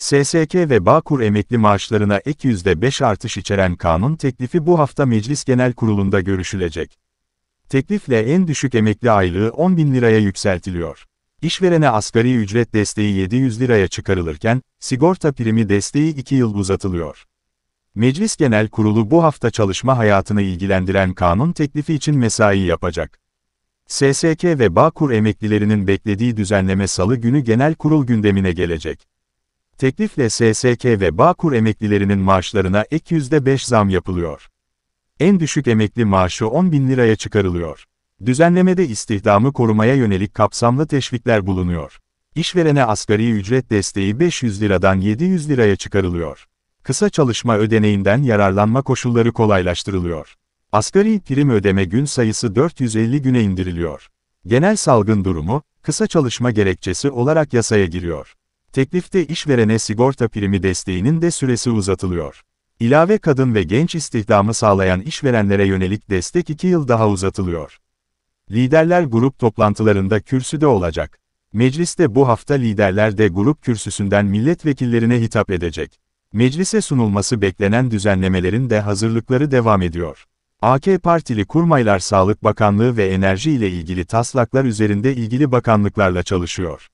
SSK ve Bağkur emekli maaşlarına ek %5 artış içeren kanun teklifi bu hafta Meclis Genel Kurulu'nda görüşülecek. Teklifle en düşük emekli aylığı 10 bin liraya yükseltiliyor. İşverene asgari ücret desteği 700 liraya çıkarılırken, sigorta primi desteği 2 yıl uzatılıyor. Meclis Genel Kurulu bu hafta çalışma hayatını ilgilendiren kanun teklifi için mesai yapacak. SSK ve Bağkur emeklilerinin beklediği düzenleme salı günü genel kurul gündemine gelecek. Teklifle SSK ve Bağkur emeklilerinin maaşlarına ek %5 zam yapılıyor. En düşük emekli maaşı 10 bin liraya çıkarılıyor. Düzenlemede istihdamı korumaya yönelik kapsamlı teşvikler bulunuyor. İşverene asgari ücret desteği 500 liradan 700 liraya çıkarılıyor. Kısa çalışma ödeneğinden yararlanma koşulları kolaylaştırılıyor. Asgari prim ödeme gün sayısı 450 güne indiriliyor. Genel salgın durumu, kısa çalışma gerekçesi olarak yasaya giriyor. Teklifte işverene sigorta primi desteğinin de süresi uzatılıyor. İlave kadın ve genç istihdamı sağlayan işverenlere yönelik destek 2 yıl daha uzatılıyor. Liderler grup toplantılarında kürsüde olacak. Mecliste bu hafta liderler de grup kürsüsünden milletvekillerine hitap edecek. Meclise sunulması beklenen düzenlemelerin de hazırlıkları devam ediyor. AK Partili kurmaylar Sağlık Bakanlığı ve Enerji ile ilgili taslaklar üzerinde ilgili bakanlıklarla çalışıyor.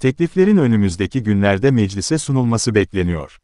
Tekliflerin önümüzdeki günlerde meclise sunulması bekleniyor.